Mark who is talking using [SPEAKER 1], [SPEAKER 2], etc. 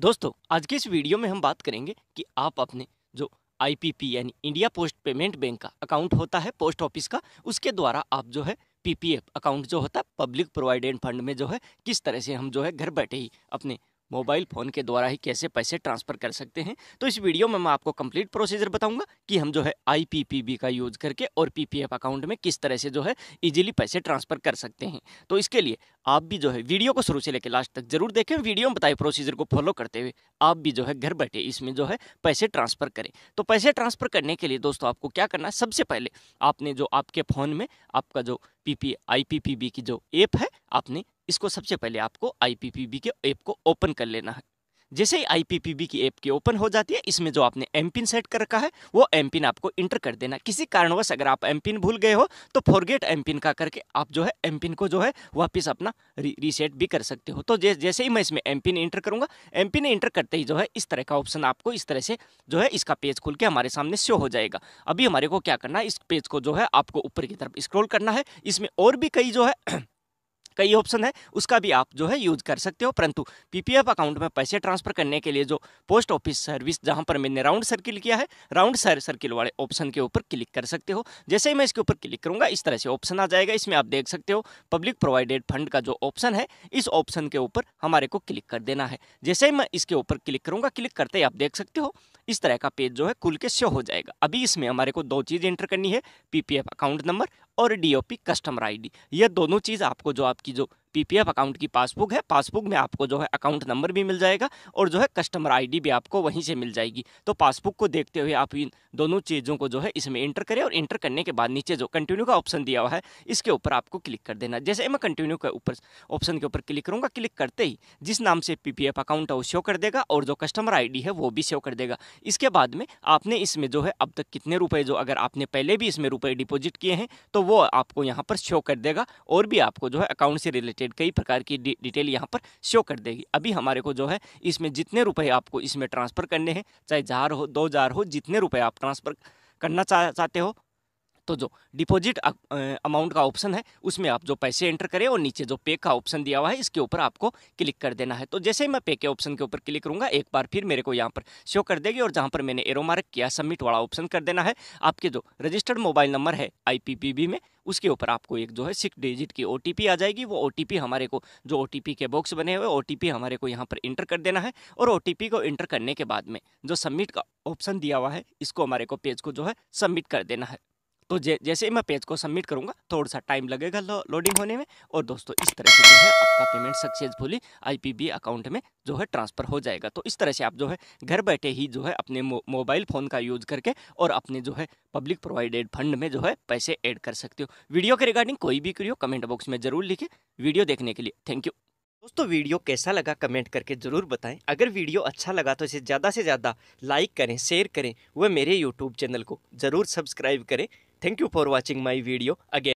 [SPEAKER 1] दोस्तों आज की इस वीडियो में हम बात करेंगे कि आप अपने जो आईपीपी यानी इंडिया पोस्ट पेमेंट बैंक का अकाउंट होता है पोस्ट ऑफिस का उसके द्वारा आप जो है पीपीएफ अकाउंट जो होता है पब्लिक प्रोवाइडेंट फंड में जो है किस तरह से हम जो है घर बैठे ही अपने मोबाइल फ़ोन के द्वारा ही कैसे पैसे ट्रांसफ़र कर सकते हैं तो इस वीडियो में मैं आपको कंप्लीट प्रोसीजर बताऊंगा कि हम जो है आईपीपीबी का यूज़ करके और पीपीएफ अकाउंट में किस तरह से जो है इजीली पैसे ट्रांसफ़र कर सकते हैं तो इसके लिए आप भी जो है वीडियो को शुरू से लेकर लास्ट तक जरूर देखें वीडियो में बताए प्रोसीजर को फॉलो करते हुए आप भी जो है घर बैठे इसमें जो है पैसे ट्रांसफ़र करें तो पैसे ट्रांसफ़र करने के लिए दोस्तों आपको क्या करना है सबसे पहले आपने जो आपके फ़ोन में आपका जो P P I P P B की जो ऐप है आपने इसको सबसे पहले आपको आई के ऐप को ओपन कर लेना है जैसे ही आईपीपीबी की ऐप की ओपन हो जाती है इसमें जो आपने एम पिन सेट कर रखा है वो एम पिन आपको इंटर कर देना किसी कारणवश अगर आप एम पिन भूल गए हो तो फॉरगेट एम पिन का करके आप जो है एम पिन को जो है वापस अपना री, रीसेट भी कर सकते हो तो जै, जैसे ही मैं इसमें एम पिन इंटर करूंगा एम पिन इंटर करते ही जो है इस तरह का ऑप्शन आपको इस तरह से जो है इसका पेज खुल के हमारे सामने शो हो जाएगा अभी हमारे को क्या करना है इस पेज को जो है आपको ऊपर की तरफ स्क्रोल करना है इसमें और भी कई जो है कई ऑप्शन है उसका भी आप जो है यूज कर सकते हो परंतु पीपीएफ अकाउंट में पैसे ट्रांसफर करने के लिए जो पोस्ट ऑफिस सर्विस जहां पर मैंने राउंड सर्किल किया है राउंड सर सर्किल वाले ऑप्शन के ऊपर क्लिक कर सकते हो जैसे ही मैं इसके ऊपर क्लिक करूंगा इस तरह से ऑप्शन आ जाएगा इसमें आप देख सकते हो पब्लिक प्रोवाइडेड फंड का जो ऑप्शन है इस ऑप्शन के ऊपर हमारे को क्लिक कर देना है जैसे ही मैं इसके ऊपर क्लिक करूंगा क्लिक करते ही आप देख सकते हो इस तरह का पेज जो है खुल के शो हो जाएगा अभी इसमें हमारे को दो चीज़ एंटर करनी है पीपीएफ अकाउंट नंबर और डी कस्टमर आई ये दोनों चीज़ आपको जो आपकी जो पी अकाउंट की पासबुक है पासबुक में आपको जो है अकाउंट नंबर भी मिल जाएगा और जो है कस्टमर आई भी आपको वहीं से मिल जाएगी तो पासबुक को देखते हुए आप इन दोनों चीज़ों को जो है इसमें इंटर करें और इंटर करने के बाद नीचे जो कंटिन्यू का ऑप्शन दिया हुआ है इसके ऊपर आपको क्लिक कर देना जैसे मैं कंटिन्यू के ऊपर ऑप्शन के ऊपर क्लिक करूँगा क्लिक करते ही जिस नाम से पी अकाउंट है वो शो कर देगा और जो कस्टमर आई है वो भी शो कर देगा इसके बाद में आपने इसमें जो है अब तक कितने रुपये जो अगर आपने पहले भी इसमें रुपये डिपॉजिट किए हैं तो वो आपको यहाँ पर शो कर देगा और भी आपको जो है अकाउंट से रिलेटेड रिलेटेड कई प्रकार की डि, डिटेल यहाँ पर शो कर देगी अभी हमारे को जो है इसमें जितने रुपए आपको इसमें ट्रांसफ़र करने हैं चाहे हज़ार हो दो हज़ार हो जितने रुपए आप ट्रांसफ़र करना चाहते हो तो जो डिपॉजिट अमाउंट का ऑप्शन है उसमें आप जो पैसे एंटर करें और नीचे जो पे का ऑप्शन दिया हुआ है इसके ऊपर आपको क्लिक कर देना है तो जैसे ही मैं पे के ऑप्शन के ऊपर क्लिक करूँगा एक बार फिर मेरे को यहाँ पर शो कर देगी और जहाँ पर मैंने एरो मार्क किया सबमिट वाला ऑप्शन कर देना है आपके जो रजिस्टर्ड मोबाइल नंबर है आई में उसके ऊपर आपको एक जो है सिक्स डिजिट की ओ आ जाएगी वो ओ हमारे को जो ओ के बॉक्स बने हुए ओ हमारे को यहाँ पर इंटर कर देना है और ओ को इंटर करने के बाद में जो सबमिट का ऑप्शन दिया हुआ है इसको हमारे को पेज को जो है सबमिट कर देना है तो जै, जैसे ही मैं पेज को सबमिट करूँगा थोड़ा सा टाइम लगेगा लो, लोडिंग होने में और दोस्तों इस तरह से जो है आपका पेमेंट सक्सेसफुली आईपीबी अकाउंट में जो है ट्रांसफ़र हो जाएगा तो इस तरह से आप जो है घर बैठे ही जो है अपने मोबाइल फ़ोन का यूज़ करके और अपने जो है पब्लिक प्रोवाइडेड फंड में जो है पैसे ऐड कर सकते हो वीडियो के रिगार्डिंग कोई भी क्रियो कमेंट बॉक्स में ज़रूर लिखे वीडियो देखने के लिए थैंक यू दोस्तों वीडियो कैसा लगा कमेंट करके ज़रूर बताएं अगर वीडियो अच्छा लगा तो इसे ज़्यादा से ज़्यादा लाइक करें शेयर करें वह मेरे यूट्यूब चैनल को ज़रूर सब्सक्राइब करें Thank you for watching my video again.